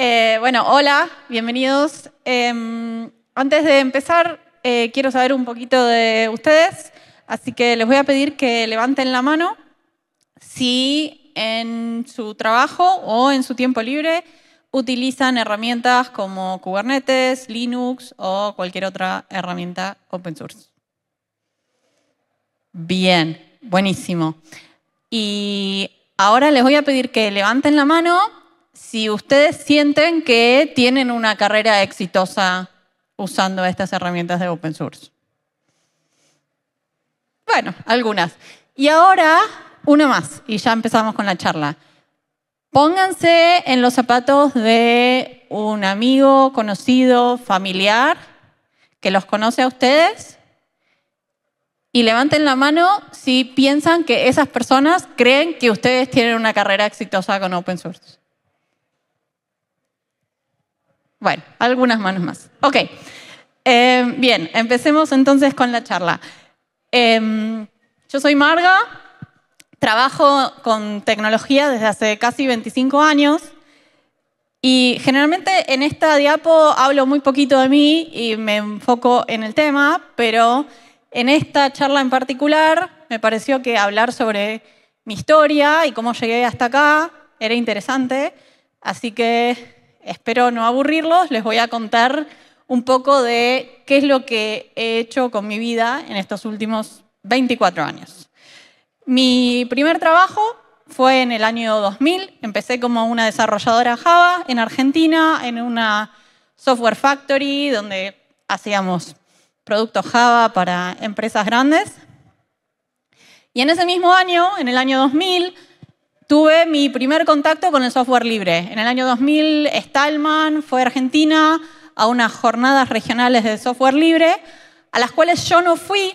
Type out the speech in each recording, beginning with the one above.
Eh, bueno, hola, bienvenidos. Em, antes de empezar, eh, quiero saber un poquito de ustedes, así que les voy a pedir que levanten la mano si en su trabajo o en su tiempo libre utilizan herramientas como Kubernetes, Linux o cualquier otra herramienta open source. Bien, buenísimo. Y ahora les voy a pedir que levanten la mano si ustedes sienten que tienen una carrera exitosa usando estas herramientas de open source. Bueno, algunas. Y ahora, una más, y ya empezamos con la charla. Pónganse en los zapatos de un amigo, conocido, familiar, que los conoce a ustedes, y levanten la mano si piensan que esas personas creen que ustedes tienen una carrera exitosa con open source. Bueno, algunas manos más. Ok. Eh, bien, empecemos entonces con la charla. Em, yo soy Marga, trabajo con tecnología desde hace casi 25 años y generalmente en esta diapo hablo muy poquito de mí y me enfoco en el tema, pero en esta charla en particular me pareció que hablar sobre mi historia y cómo llegué hasta acá era interesante, así que espero no aburrirlos, les voy a contar un poco de qué es lo que he hecho con mi vida en estos últimos 24 años. Mi primer trabajo fue en el año 2000. Empecé como una desarrolladora Java en Argentina, en una software factory donde hacíamos productos Java para empresas grandes. Y en ese mismo año, en el año 2000, tuve mi primer contacto con el software libre. En el año 2000, Stallman fue a Argentina a unas jornadas regionales de software libre, a las cuales yo no fui,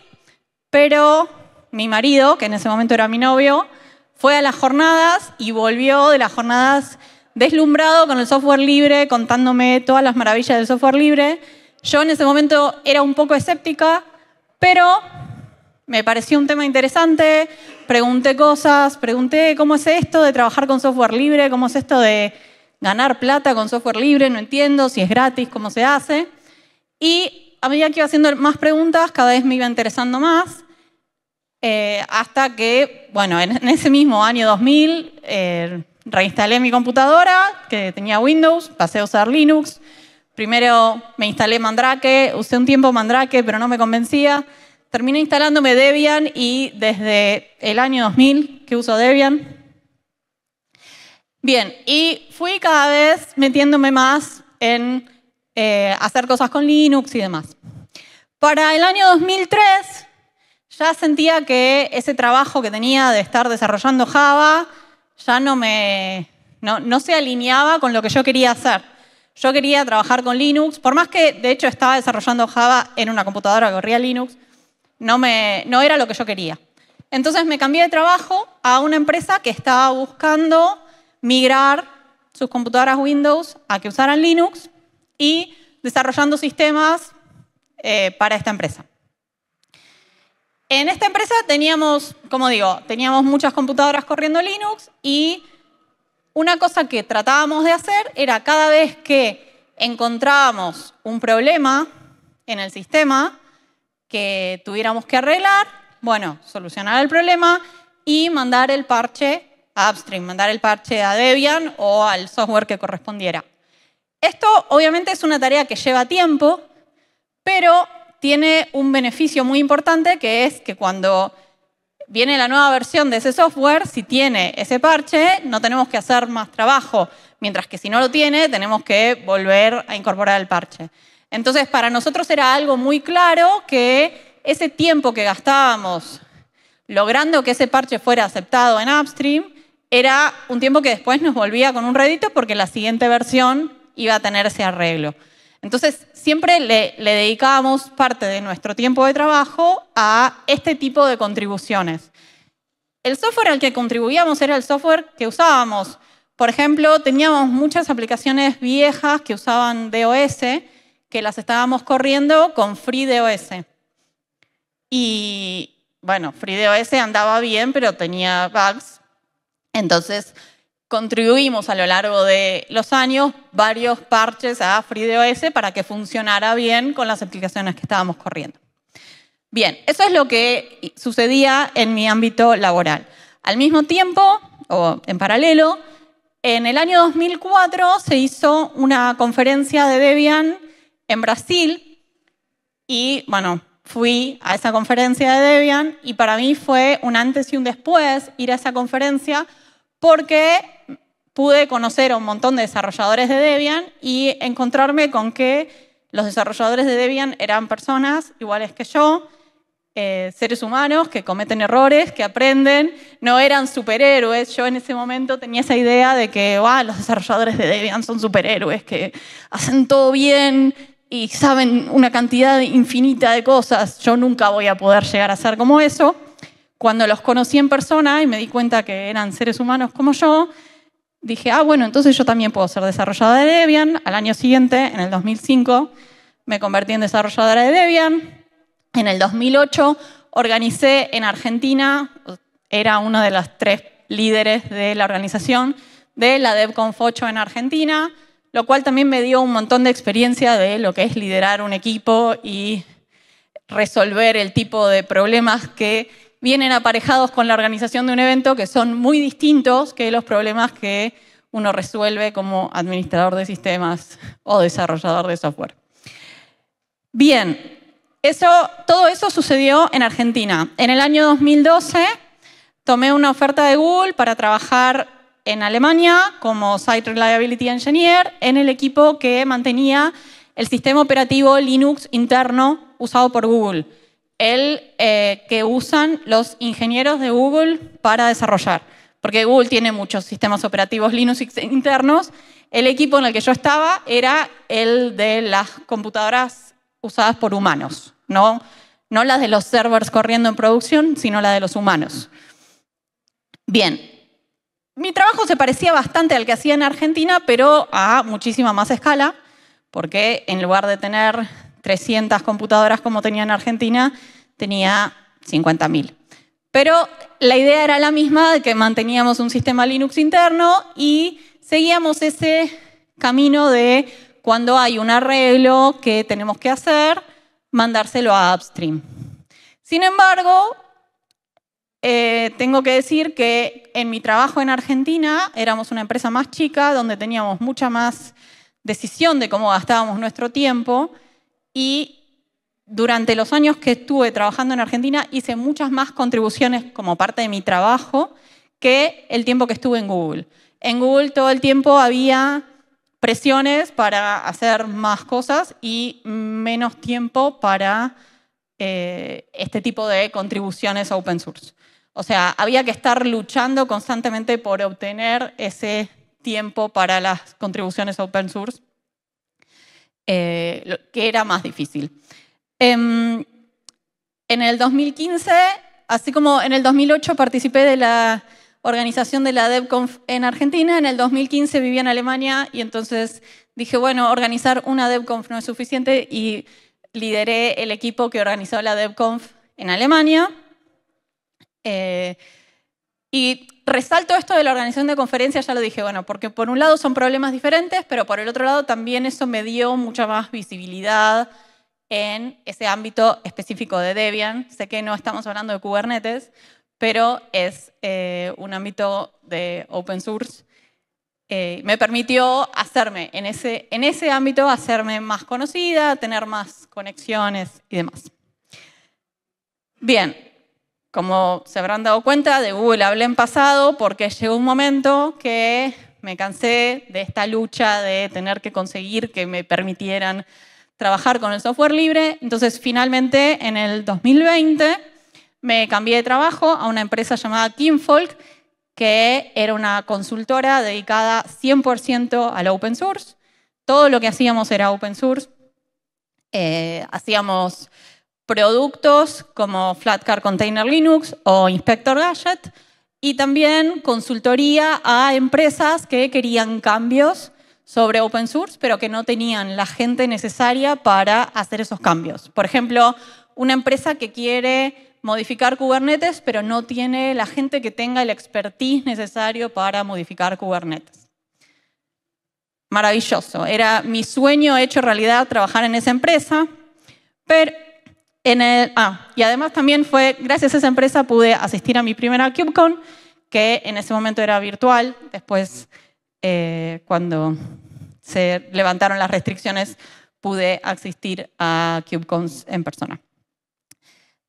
pero mi marido, que en ese momento era mi novio, fue a las jornadas y volvió de las jornadas deslumbrado con el software libre, contándome todas las maravillas del software libre. Yo en ese momento era un poco escéptica, pero me pareció un tema interesante, pregunté cosas, pregunté cómo es esto de trabajar con software libre, cómo es esto de ganar plata con software libre, no entiendo, si es gratis, cómo se hace. Y a medida que iba haciendo más preguntas, cada vez me iba interesando más, eh, hasta que, bueno, en, ese mismo año 2000, eh, reinstalé mi computadora, que tenía Windows, pasé a usar Linux. Primero me instalé Mandrake, usé un tiempo Mandrake, pero no me convencía. Terminé instalándome Debian y desde el año 2000 que uso Debian. Bien, y fui cada vez metiéndome más en eh, hacer cosas con Linux y demás. Para el año 2003 ya sentía que ese trabajo que tenía de estar desarrollando Java ya no me no, no, se alineaba con lo que yo quería hacer. Yo quería trabajar con Linux, por más que de hecho estaba desarrollando Java en una computadora que corría Linux, no, era lo que yo quería. Entonces me cambié de trabajo a una empresa que estaba buscando migrar sus computadoras Windows a que usaran Linux y desarrollando sistemas eh, para esta empresa. En esta empresa teníamos, como digo, teníamos muchas computadoras corriendo Linux y una cosa que tratábamos de hacer era cada vez que encontrábamos un problema en el sistema, que tuviéramos que arreglar, bueno, solucionar el problema y mandar el parche a Upstream, mandar el parche a Debian o al software que correspondiera. Esto obviamente es una tarea que lleva tiempo, pero tiene un beneficio muy importante que es que cuando viene la nueva versión de ese software, si tiene ese parche, no tenemos que hacer más trabajo, mientras que si no lo tiene, tenemos que volver a incorporar el parche. Entonces, para nosotros era algo muy claro que ese tiempo que gastábamos logrando que ese parche fuera aceptado en upstream, era un tiempo que después nos volvía con un redito porque la siguiente versión iba a tener ese arreglo. Entonces, siempre le, le, dedicábamos parte de nuestro tiempo de trabajo a este tipo de contribuciones. El software al que contribuíamos era el software que usábamos. Por ejemplo, teníamos muchas aplicaciones viejas que usaban DOS que las estábamos corriendo con FreeDOS. Y bueno, FreeDOS andaba bien, pero tenía bugs. Entonces contribuimos a lo largo de los años varios parches a FreeDOS para que funcionara bien con las aplicaciones que estábamos corriendo. Bien, eso es lo que sucedía en mi ámbito laboral. Al mismo tiempo, o en paralelo, en el año 2004 se hizo una conferencia de Debian en Brasil y bueno, fui a esa conferencia de Debian y para mí fue un antes y un después ir a esa conferencia porque pude conocer a un montón de desarrolladores de Debian y encontrarme con que los desarrolladores de Debian eran personas iguales que yo, eh, seres humanos que cometen errores, que aprenden, no eran superhéroes. Yo en ese momento tenía esa idea de que los desarrolladores de Debian son superhéroes, que hacen todo bien, y saben una cantidad infinita de cosas, yo nunca voy a poder llegar a ser como eso. Cuando los conocí en persona y me di cuenta que eran seres humanos como yo, dije, ah, bueno, entonces yo también puedo ser desarrolladora de Debian. Al año siguiente, en el 2005, me convertí en desarrolladora de Debian. En el 2008 organicé en Argentina, era uno de los tres líderes de la organización de la DevConf 8 en Argentina lo cual también me dio un montón de experiencia de lo que es liderar un equipo y resolver el tipo de problemas que vienen aparejados con la organización de un evento, que son muy distintos que los problemas que uno resuelve como administrador de sistemas o desarrollador de software. Bien, eso, todo eso sucedió en Argentina. En el año 2012 tomé una oferta de Google para trabajar en Alemania como Site Reliability Engineer en el equipo que mantenía el sistema operativo Linux interno usado por Google, el eh, que usan los ingenieros de Google para desarrollar, porque Google tiene muchos sistemas operativos Linux internos. El equipo en el que yo estaba era el de las computadoras usadas por humanos, no, no las de los servers corriendo en producción, sino la de los humanos. Bien, mi trabajo se parecía bastante al que hacía en Argentina, pero a muchísima más escala, porque en lugar de tener 300 computadoras como tenía en Argentina, tenía 50.000. Pero la idea era la misma, de que manteníamos un sistema Linux interno y seguíamos ese camino de cuando hay un arreglo que tenemos que hacer, mandárselo a upstream. Sin embargo, eh, tengo que decir que en mi trabajo en Argentina éramos una empresa más chica, donde teníamos mucha más decisión de cómo gastábamos nuestro tiempo y durante los años que estuve trabajando en Argentina hice muchas más contribuciones como parte de mi trabajo que el tiempo que estuve en Google. En Google todo el tiempo había presiones para hacer más cosas y menos tiempo para eh, este tipo de contribuciones open source. O sea, había que estar luchando constantemente por obtener ese tiempo para las contribuciones open source, eh, que era más difícil. Em, en el 2015, así como en el 2008 participé de la organización de la DevConf en Argentina, en el 2015 vivía en Alemania y entonces dije, bueno, organizar una DevConf no es suficiente y lideré el equipo que organizó la DevConf en Alemania. Eh, y resalto esto de la organización de conferencias, ya lo dije, bueno, porque por un lado son problemas diferentes, pero por el otro lado también eso me dio mucha más visibilidad en ese ámbito específico de Debian. Sé que no estamos hablando de Kubernetes, pero es eh, un ámbito de open source. Eh, me permitió hacerme, en ese, en ese ámbito, hacerme más conocida, tener más conexiones y demás. Bien, como se habrán dado cuenta, de Google hablé en pasado porque llegó un momento que me cansé de esta lucha de tener que conseguir que me permitieran trabajar con el software libre. Entonces, finalmente, en el 2020, me cambié de trabajo a una empresa llamada Kimfolk, que era una consultora dedicada 100% al open source. Todo lo que hacíamos era open source. Eh, hacíamos productos como Flatcar Container Linux o Inspector Gadget y también consultoría a empresas que querían cambios sobre open source, pero que no tenían la gente necesaria para hacer esos cambios. Por ejemplo, una empresa que quiere modificar Kubernetes, pero no tiene la gente que tenga el expertise necesario para modificar Kubernetes. Maravilloso. Era mi sueño hecho realidad trabajar en esa empresa, pero ah, y además también fue, gracias a esa empresa pude asistir a mi primera CubeCon, que en ese momento era virtual, después eh, cuando se levantaron las restricciones pude asistir a CubeCons en persona.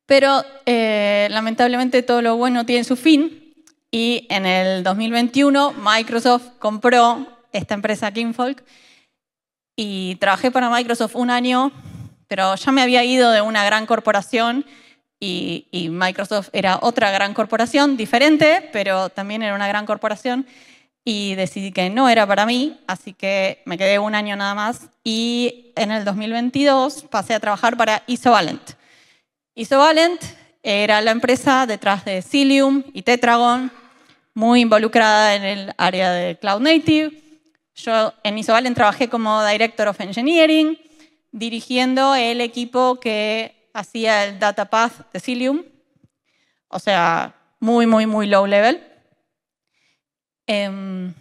Pero eh, lamentablemente todo lo bueno tiene su fin y en el 2021 Microsoft compró esta empresa Kimfolk y trabajé para Microsoft un año pero ya me había ido de una gran corporación y, Microsoft era otra gran corporación, diferente, pero también era una gran corporación y decidí que no era para mí, así que me quedé un año nada más y en el 2022 pasé a trabajar para Isovalent. Isovalent era la empresa detrás de Cilium y Tetragon, muy involucrada en el área de Cloud Native. Yo en Isovalent trabajé como Director of Engineering, dirigiendo el equipo que hacía el data path de Cilium, o sea, muy, muy, muy low level. Em,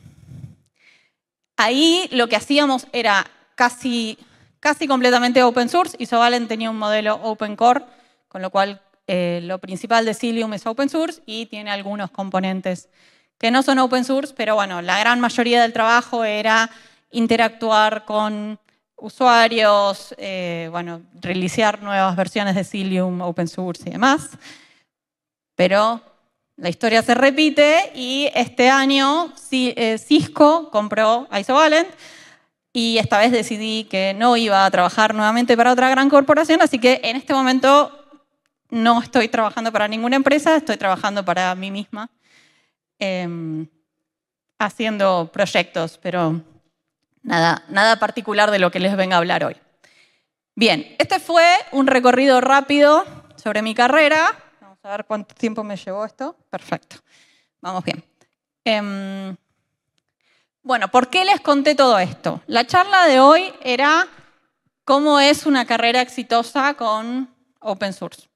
ahí lo que hacíamos era casi, casi completamente open source y tenía un modelo open core, con lo cual eh, lo principal de Cilium es open source y tiene algunos componentes que no son open source, pero bueno, la gran mayoría del trabajo era interactuar con usuarios, eh, bueno, reiniciar nuevas versiones de Cilium, open source y demás. Pero la historia se repite y este año eh, Cisco compró Isovalent y esta vez decidí que no iba a trabajar nuevamente para otra gran corporación, así que en este momento no estoy trabajando para ninguna empresa, estoy trabajando para mí misma, em, haciendo proyectos, pero Nada, particular de lo que les venga a hablar hoy. Bien, este fue un recorrido rápido sobre mi carrera. Vamos a ver cuánto tiempo me llevó esto. Perfecto. Vamos bien. Em, bueno, ¿por qué les conté todo esto? La charla de hoy era cómo es una carrera exitosa con open source.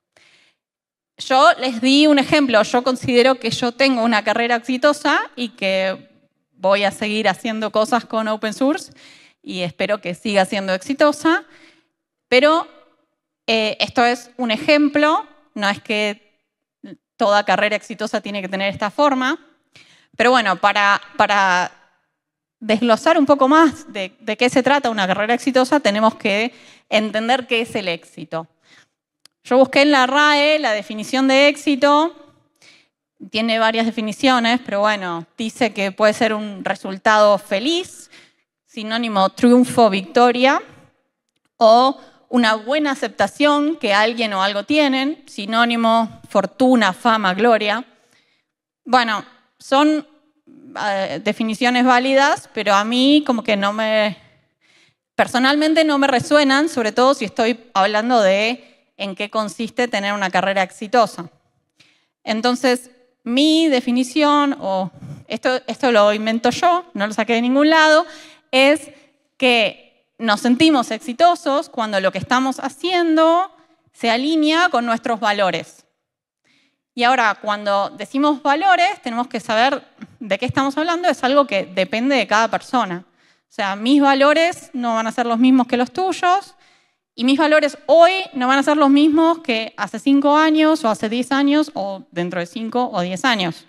Yo les di un ejemplo, yo considero que yo tengo una carrera exitosa y que voy a seguir haciendo cosas con open source y espero que siga siendo exitosa. Pero eh, esto es un ejemplo, no es que toda carrera exitosa tiene que tener esta forma. Pero bueno, para, desglosar un poco más de, de qué se trata una carrera exitosa, tenemos que entender qué es el éxito. Yo busqué en la RAE la definición de éxito tiene varias definiciones, pero bueno, dice que puede ser un resultado feliz, sinónimo triunfo, victoria, o una buena aceptación que alguien o algo tienen, sinónimo fortuna, fama, gloria. Bueno, son eh, definiciones válidas, pero a mí como que no me, personalmente no me resuenan, sobre todo si estoy hablando de en qué consiste tener una carrera exitosa. Entonces, mi definición, o esto, esto lo invento yo, no lo saqué de ningún lado, es que nos sentimos exitosos cuando lo que estamos haciendo se alinea con nuestros valores. Y ahora, cuando decimos valores, tenemos que saber de qué estamos hablando, es algo que depende de cada persona. O sea, mis valores no van a ser los mismos que los tuyos, y mis valores hoy no van a ser los mismos que hace cinco años o hace 10 años o dentro de cinco o diez años.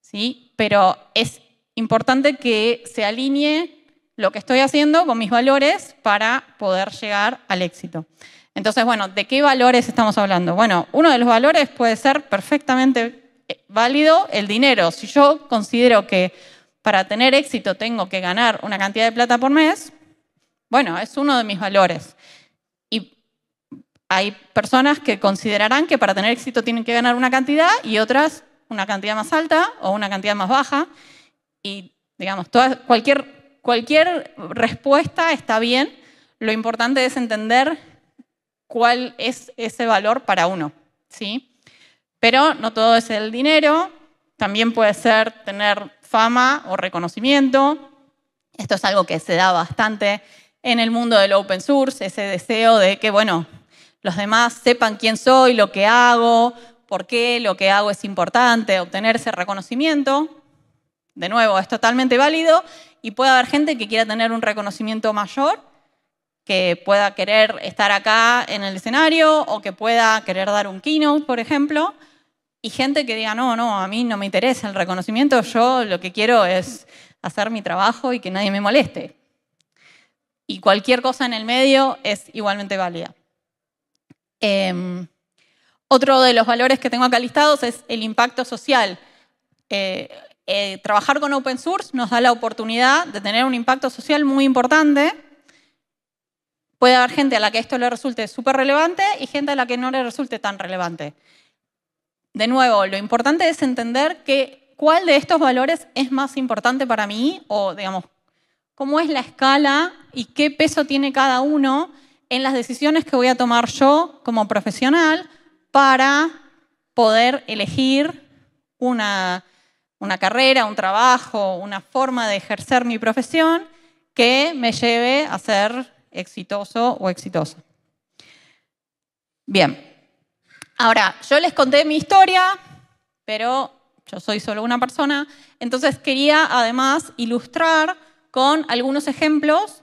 ¿sí? Pero es importante que se alinee lo que estoy haciendo con mis valores para poder llegar al éxito. Entonces, bueno, ¿de qué valores estamos hablando? Bueno, uno de los valores puede ser perfectamente eh, válido el dinero. Si yo considero que para tener éxito tengo que ganar una cantidad de plata por mes, bueno, es uno de mis valores. Hay personas que considerarán que para tener éxito tienen que ganar una cantidad y otras una cantidad más alta o una cantidad más baja. Y, digamos, cualquier, cualquier respuesta está bien. Lo importante es entender cuál es ese valor para uno. ¿sí? Pero no todo es el dinero. También puede ser tener fama o reconocimiento. Esto es algo que se da bastante en el mundo del open source, ese deseo de que, bueno, los demás sepan quién soy, lo que hago, por qué lo que hago es importante, obtener ese reconocimiento. De nuevo, es totalmente válido y puede haber gente que quiera tener un reconocimiento mayor, que pueda querer estar acá en el escenario o que pueda querer dar un keynote, por ejemplo, y gente que diga, no, no, a mí no me interesa el reconocimiento, yo lo que quiero es hacer mi trabajo y que nadie me moleste. Y cualquier cosa en el medio es igualmente válida. Em, otro de los valores que tengo acá listados es el impacto social. Eh, eh, trabajar con open source nos da la oportunidad de tener un impacto social muy importante. Puede haber gente a la que esto le resulte súper relevante y gente a la que no le resulte tan relevante. De nuevo, lo importante es entender que cuál de estos valores es más importante para mí o, digamos, cómo es la escala y qué peso tiene cada uno en las decisiones que voy a tomar yo como profesional para poder elegir una, carrera, un trabajo, una forma de ejercer mi profesión que me lleve a ser exitoso o exitosa. Bien, ahora, yo les conté mi historia, pero yo soy solo una persona, entonces quería además ilustrar con algunos ejemplos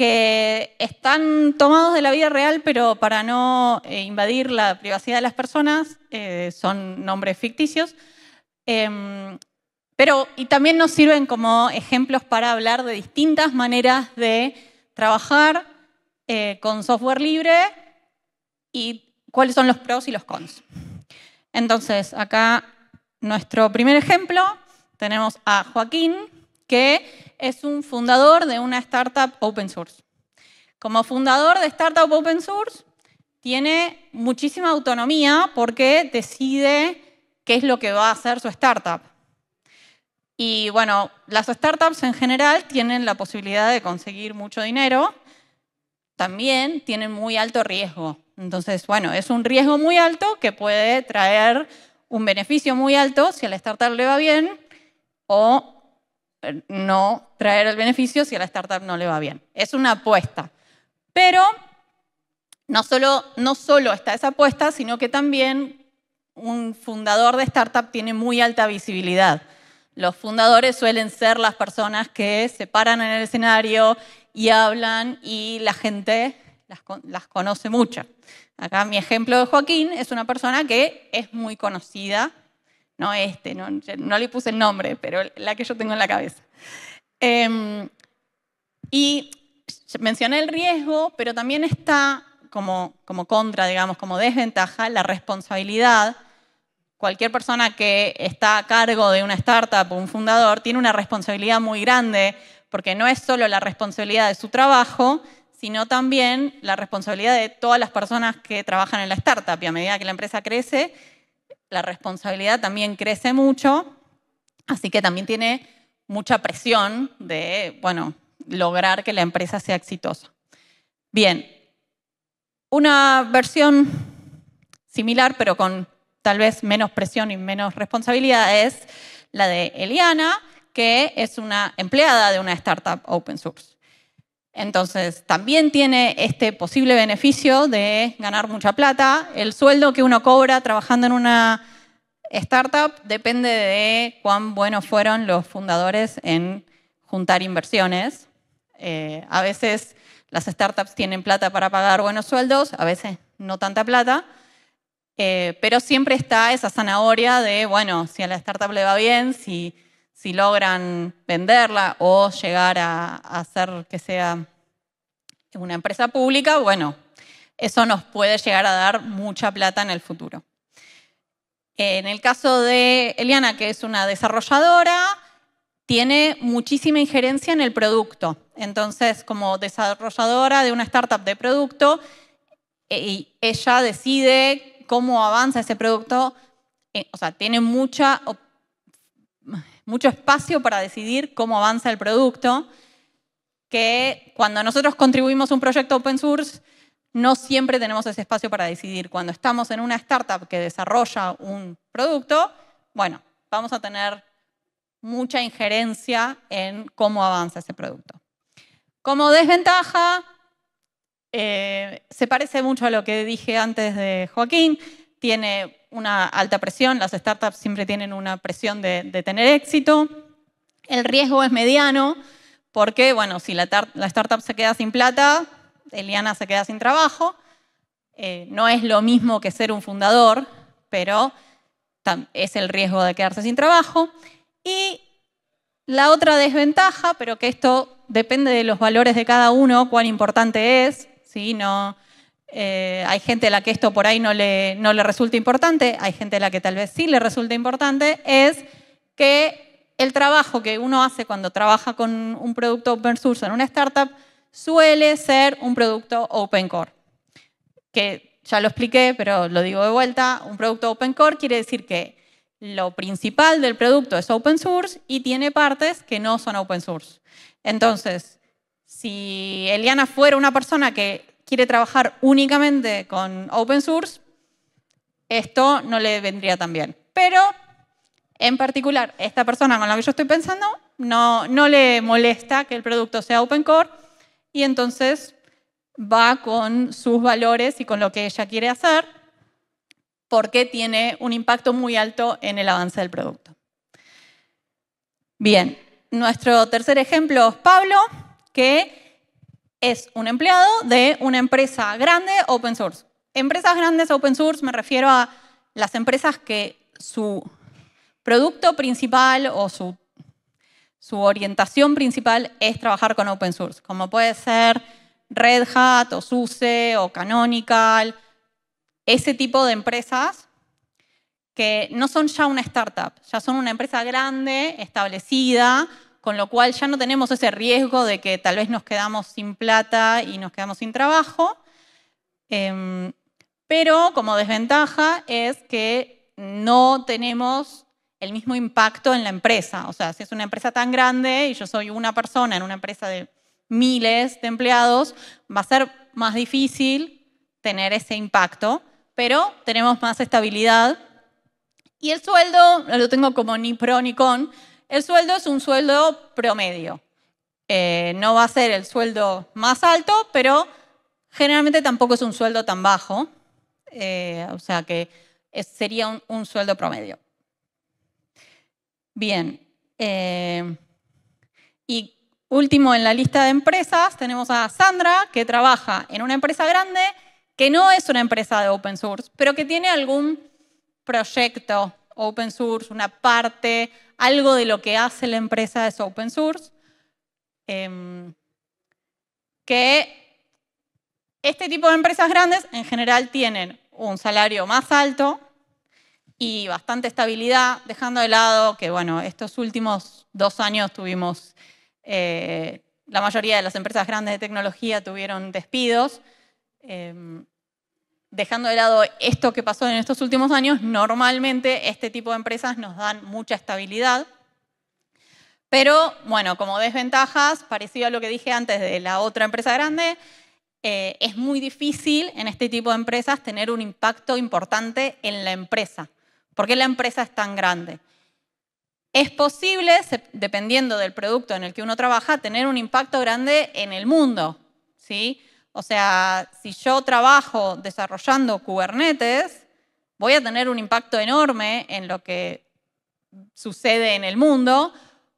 que están tomados de la vida real, pero para no eh, invadir la privacidad de las personas, eh, son nombres ficticios. Em, pero, y también nos sirven como ejemplos para hablar de distintas maneras de trabajar eh, con software libre y cuáles son los pros y los cons. Entonces, acá nuestro primer ejemplo, tenemos a Joaquín, que es un fundador de una startup open source. Como fundador de startup open source, tiene muchísima autonomía porque decide qué es lo que va a hacer su startup. Y bueno, las startups en general tienen la posibilidad de conseguir mucho dinero, también tienen muy alto riesgo. Entonces, bueno, es un riesgo muy alto que puede traer un beneficio muy alto si a la startup le va bien o no traer el beneficio si a la startup no le va bien. Es una apuesta. Pero no solo, no solo está esa apuesta, sino que también un fundador de startup tiene muy alta visibilidad. Los fundadores suelen ser las personas que se paran en el escenario y hablan y la gente las, las conoce mucho. Acá mi ejemplo de Joaquín es una persona que es muy conocida no este, no, le puse el nombre, pero la que yo tengo en la cabeza. Em, y mencioné el riesgo, pero también está como, como contra, digamos, como desventaja, la responsabilidad. Cualquier persona que está a cargo de una startup o un fundador tiene una responsabilidad muy grande, porque no es solo la responsabilidad de su trabajo, sino también la responsabilidad de todas las personas que trabajan en la startup. Y a medida que la empresa crece, la responsabilidad también crece mucho, así que también tiene mucha presión de, bueno, lograr que la empresa sea exitosa. Bien, una versión similar, pero con tal vez menos presión y menos responsabilidad, es la de Eliana, que es una empleada de una startup open source. Entonces, también tiene este posible beneficio de ganar mucha plata. El sueldo que uno cobra trabajando en una startup depende de cuán buenos fueron los fundadores en juntar inversiones. Eh, a veces las startups tienen plata para pagar buenos sueldos, a veces no tanta plata, eh, pero siempre está esa zanahoria de, bueno, si a la startup le va bien, si si logran venderla o llegar a, hacer que sea una empresa pública, bueno, eso nos puede llegar a dar mucha plata en el futuro. En el caso de Eliana, que es una desarrolladora, tiene muchísima injerencia en el producto. Entonces, como desarrolladora de una startup de producto, e, ella decide cómo avanza ese producto, eh, o sea, tiene mucha mucho espacio para decidir cómo avanza el producto, que cuando nosotros contribuimos a un proyecto open source, no siempre tenemos ese espacio para decidir. Cuando estamos en una startup que desarrolla un producto, bueno, vamos a tener mucha injerencia en cómo avanza ese producto. Como desventaja, eh, se parece mucho a lo que dije antes de Joaquín, tiene una alta presión, las startups siempre tienen una presión de, tener éxito, el riesgo es mediano, porque bueno, si la, startup se queda sin plata, Eliana se queda sin trabajo, eh, no es lo mismo que ser un fundador, pero es el riesgo de quedarse sin trabajo. Y la otra desventaja, pero que esto depende de los valores de cada uno, cuán importante es, ¿sí? no, eh, hay gente a la que esto por ahí no le, no le resulta importante, hay gente a la que tal vez sí le resulta importante, es que el trabajo que uno hace cuando trabaja con un producto open source en una startup suele ser un producto open core. Que ya lo expliqué, pero lo digo de vuelta, un producto open core quiere decir que lo principal del producto es open source y tiene partes que no son open source. Entonces, si Eliana fuera una persona que quiere trabajar únicamente con open source, esto no le vendría tan bien. Pero, en particular, esta persona con la que yo estoy pensando, no, no le molesta que el producto sea open core y entonces va con sus valores y con lo que ella quiere hacer porque tiene un impacto muy alto en el avance del producto. Bien, nuestro tercer ejemplo es Pablo, que es un empleado de una empresa grande open source. Empresas grandes open source me refiero a las empresas que su producto principal o su, su orientación principal es trabajar con open source, como puede ser Red Hat o SUSE o Canonical, ese tipo de empresas que no son ya una startup, ya son una empresa grande, establecida, con lo cual ya no tenemos ese riesgo de que tal vez nos quedamos sin plata y nos quedamos sin trabajo. Em, pero como desventaja es que no tenemos el mismo impacto en la empresa. O sea, si es una empresa tan grande y yo soy una persona en una empresa de miles de empleados, va a ser más difícil tener ese impacto, pero tenemos más estabilidad. Y el sueldo lo tengo como ni pro ni con, el sueldo es un sueldo promedio. Eh, no va a ser el sueldo más alto, pero generalmente tampoco es un sueldo tan bajo. Eh, o sea que sería un, sueldo promedio. Bien. Eh, y último en la lista de empresas tenemos a Sandra, que trabaja en una empresa grande que no es una empresa de open source, pero que tiene algún proyecto open source, una parte, algo de lo que hace la empresa es open source. Em, que este tipo de empresas grandes en general tienen un salario más alto y bastante estabilidad, dejando de lado que, bueno, estos últimos dos años tuvimos, eh, la mayoría de las empresas grandes de tecnología tuvieron despidos. Em, dejando de lado esto que pasó en estos últimos años, normalmente este tipo de empresas nos dan mucha estabilidad. Pero bueno, como desventajas, parecido a lo que dije antes de la otra empresa grande, eh, es muy difícil en este tipo de empresas tener un impacto importante en la empresa. ¿Por qué la empresa es tan grande? Es posible, dependiendo del producto en el que uno trabaja, tener un impacto grande en el mundo. ¿sí? O sea, si yo trabajo desarrollando Kubernetes, voy a tener un impacto enorme en lo que sucede en el mundo,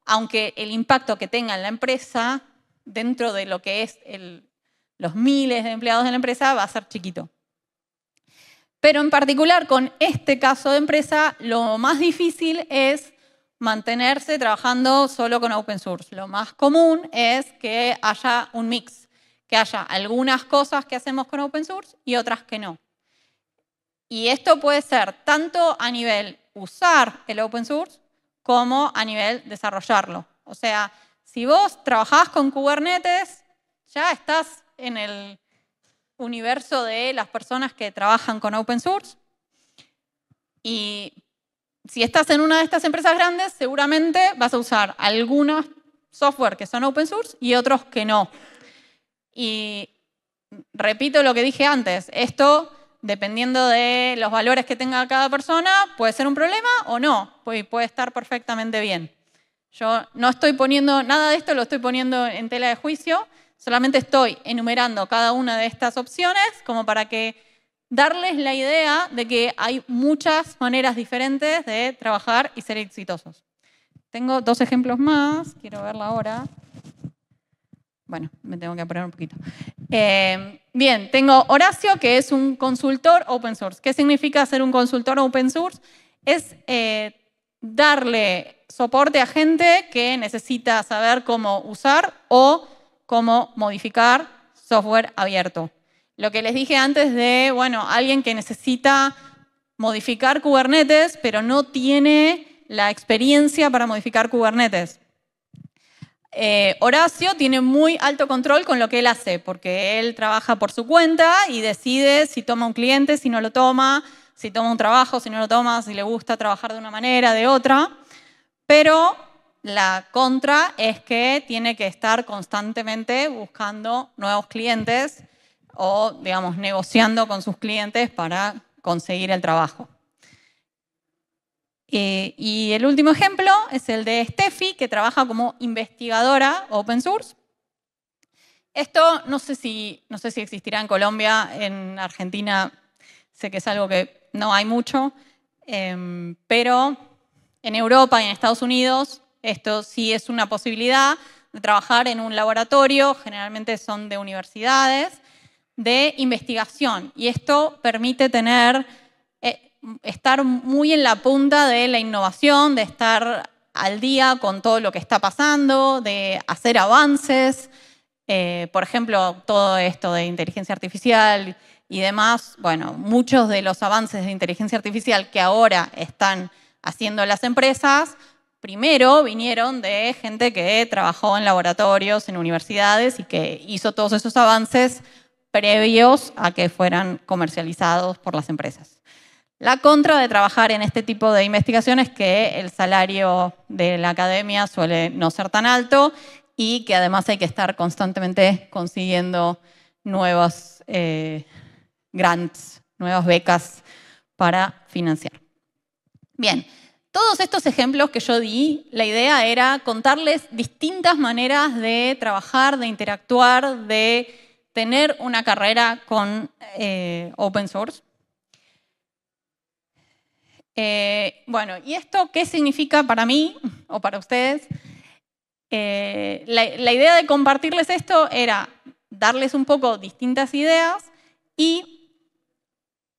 aunque el impacto que tenga en la empresa, dentro de lo que es los miles de empleados de la empresa, va a ser chiquito. Pero en particular con este caso de empresa, lo más difícil es mantenerse trabajando solo con open source. Lo más común es que haya un mix que haya algunas cosas que hacemos con open source y otras que no. Y esto puede ser tanto a nivel usar el open source como a nivel desarrollarlo. O sea, si vos trabajás con Kubernetes, ya estás en el universo de las personas que trabajan con open source. Y si estás en una de estas empresas grandes, seguramente vas a usar algunos software que son open source y otros que no. Y repito lo que dije antes, esto dependiendo de los valores que tenga cada persona, puede ser un problema o no, puede, puede estar perfectamente bien. Yo no estoy poniendo nada de esto, lo estoy poniendo en tela de juicio, solamente estoy enumerando cada una de estas opciones como para que darles la idea de que hay muchas maneras diferentes de trabajar y ser exitosos. Tengo dos ejemplos más, quiero verla ahora. Bueno, me tengo que apurar un poquito. Em, bien, tengo Horacio, que es un consultor open source. ¿Qué significa ser un consultor open source? Es eh, darle soporte a gente que necesita saber cómo usar o cómo modificar software abierto. Lo que les dije antes de, bueno, alguien que necesita modificar Kubernetes, pero no tiene la experiencia para modificar Kubernetes. Eh, Horacio tiene muy alto control con lo que él hace, porque él trabaja por su cuenta y decide si toma un cliente, si no lo toma, si toma un trabajo, si no lo toma, si le gusta trabajar de una manera, de otra. Pero la contra es que tiene que estar constantemente buscando nuevos clientes o, digamos, negociando con sus clientes para conseguir el trabajo. Eh, y el último ejemplo es el de Steffi, que trabaja como investigadora open source. Esto no sé si, no sé si existirá en Colombia, en Argentina sé que es algo que no hay mucho, em, pero en Europa y en Estados Unidos esto sí es una posibilidad de trabajar en un laboratorio, generalmente son de universidades, de investigación. Y esto permite tener estar muy en la punta de la innovación, de estar al día con todo lo que está pasando, de hacer avances. Eh, por ejemplo, todo esto de inteligencia artificial y demás, bueno, muchos de los avances de inteligencia artificial que ahora están haciendo las empresas, primero vinieron de gente que trabajó en laboratorios, en universidades y que hizo todos esos avances previos a que fueran comercializados por las empresas. La contra de trabajar en este tipo de investigaciones es que el salario de la academia suele no ser tan alto y que además hay que estar constantemente consiguiendo nuevos eh, grants, nuevas becas para financiar. Bien, todos estos ejemplos que yo di, la idea era contarles distintas maneras de trabajar, de interactuar, de tener una carrera con eh, open source. Eh, bueno, ¿y esto qué significa para mí o para ustedes? Eh, la, idea de compartirles esto era darles un poco distintas ideas y,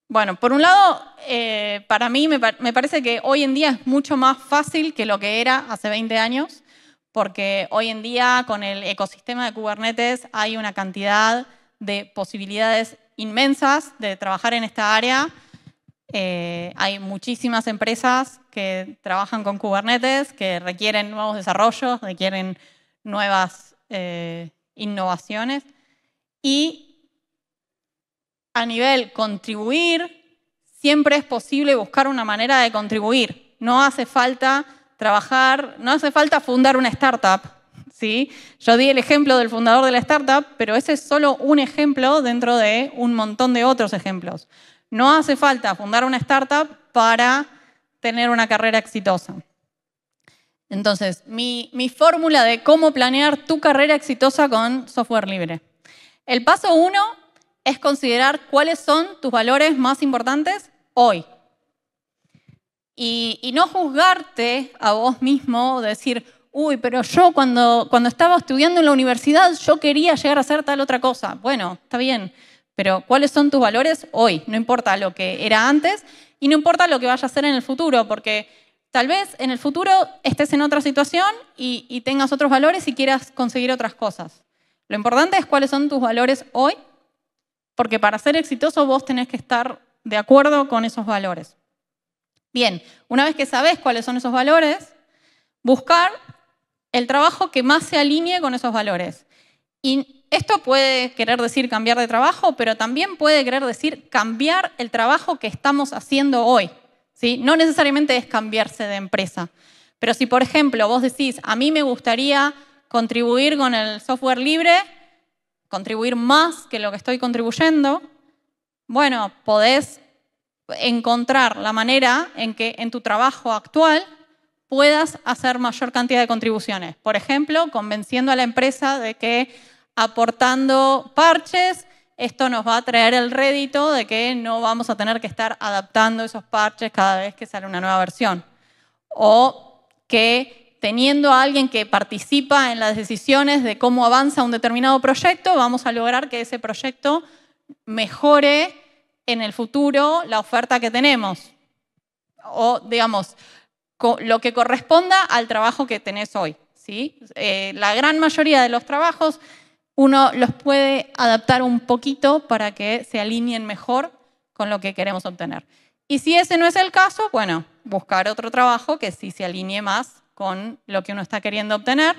bueno, por un lado, eh, para mí me, me, parece que hoy en día es mucho más fácil que lo que era hace 20 años, porque hoy en día con el ecosistema de Kubernetes hay una cantidad de posibilidades inmensas de trabajar en esta área. Eh, hay muchísimas empresas que trabajan con Kubernetes, que requieren nuevos desarrollos, requieren nuevas eh, innovaciones. Y a nivel contribuir, siempre es posible buscar una manera de contribuir. No hace falta trabajar, no hace falta fundar una startup. ¿sí? Yo di el ejemplo del fundador de la startup, pero ese es solo un ejemplo dentro de un montón de otros ejemplos. No hace falta fundar una startup para tener una carrera exitosa. Entonces, mi, fórmula de cómo planear tu carrera exitosa con software libre. El paso uno es considerar cuáles son tus valores más importantes hoy. Y, y no juzgarte a vos mismo, decir, uy, pero yo cuando, cuando estaba estudiando en la universidad yo quería llegar a hacer tal otra cosa. Bueno, está bien pero cuáles son tus valores hoy, no importa lo que era antes y no importa lo que vayas a hacer en el futuro, porque tal vez en el futuro estés en otra situación y, tengas otros valores y quieras conseguir otras cosas. Lo importante es cuáles son tus valores hoy, porque para ser exitoso vos tenés que estar de acuerdo con esos valores. Bien, una vez que sabes cuáles son esos valores, buscar el trabajo que más se alinee con esos valores. Y esto puede querer decir cambiar de trabajo, pero también puede querer decir cambiar el trabajo que estamos haciendo hoy. ¿sí? No necesariamente es cambiarse de empresa. Pero si, por ejemplo, vos decís, a mí me gustaría contribuir con el software libre, contribuir más que lo que estoy contribuyendo, bueno, podés encontrar la manera en que en tu trabajo actual puedas hacer mayor cantidad de contribuciones. Por ejemplo, convenciendo a la empresa de que aportando parches. Esto nos va a traer el rédito de que no vamos a tener que estar adaptando esos parches cada vez que sale una nueva versión. O que teniendo a alguien que participa en las decisiones de cómo avanza un determinado proyecto, vamos a lograr que ese proyecto mejore en el futuro la oferta que tenemos. O, digamos, lo que corresponda al trabajo que tenés hoy. ¿sí? Eh, la gran mayoría de los trabajos uno los puede adaptar un poquito para que se alineen mejor con lo que queremos obtener. Y si ese no es el caso, bueno, buscar otro trabajo que sí se alinee más con lo que uno está queriendo obtener.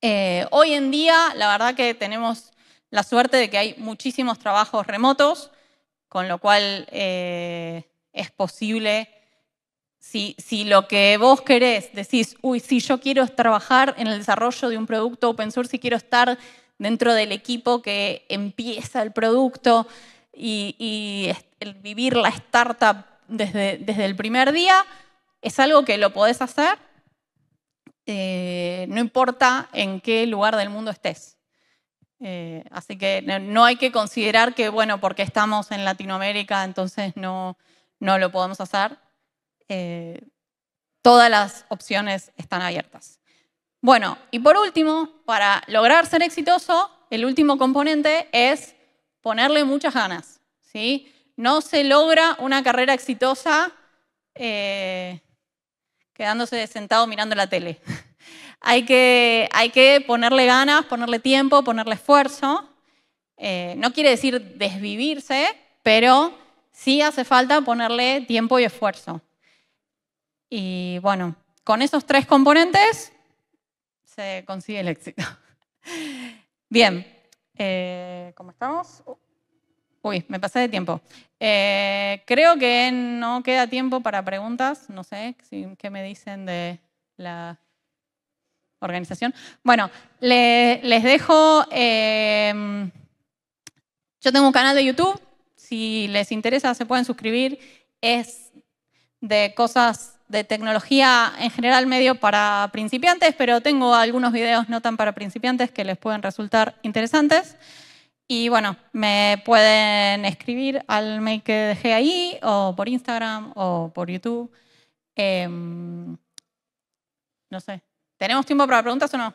Eh, hoy en día, la verdad que tenemos la suerte de que hay muchísimos trabajos remotos, con lo cual eh, es posible si, lo que vos querés, decís, uy, si yo quiero trabajar en el desarrollo de un producto open source si quiero estar dentro del equipo que empieza el producto y, vivir la startup desde, el primer día, es algo que lo podés hacer, eh, no importa en qué lugar del mundo estés. Eh, así que no hay que considerar que, bueno, porque estamos en Latinoamérica, entonces no lo podemos hacer eh, todas las opciones están abiertas. Bueno, y por último, para lograr ser exitoso, el último componente es ponerle muchas ganas. ¿sí? No se logra una carrera exitosa eh, quedándose sentado mirando la tele. hay, que, ponerle ganas, ponerle tiempo, ponerle esfuerzo. Eh, no quiere decir desvivirse, pero sí hace falta ponerle tiempo y esfuerzo. Y bueno, con esos tres componentes se consigue el éxito. Bien, eh, ¿cómo estamos? Uy, me pasé de tiempo. Eh, creo que no queda tiempo para preguntas. No sé qué me dicen de la organización. Bueno, les dejo... Em, yo tengo un canal de YouTube. Si les interesa, se pueden suscribir. Es de cosas de tecnología en general medio para principiantes, pero tengo algunos videos no tan para principiantes que les pueden resultar interesantes. Y bueno, me pueden escribir al mail que dejé ahí, o por Instagram, o por YouTube. Em, no sé. ¿Tenemos tiempo para preguntas o no?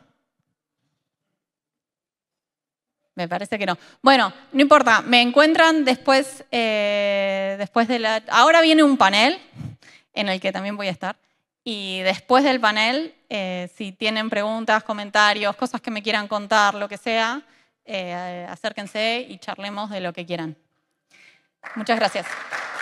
Me parece que no. Bueno, no importa. Me encuentran después, eh, después de la... Ahora viene un panel en el que también voy a estar. Y después del panel, eh, si tienen preguntas, comentarios, cosas que me quieran contar, lo que sea, eh, acérquense y charlemos de lo que quieran. Muchas gracias.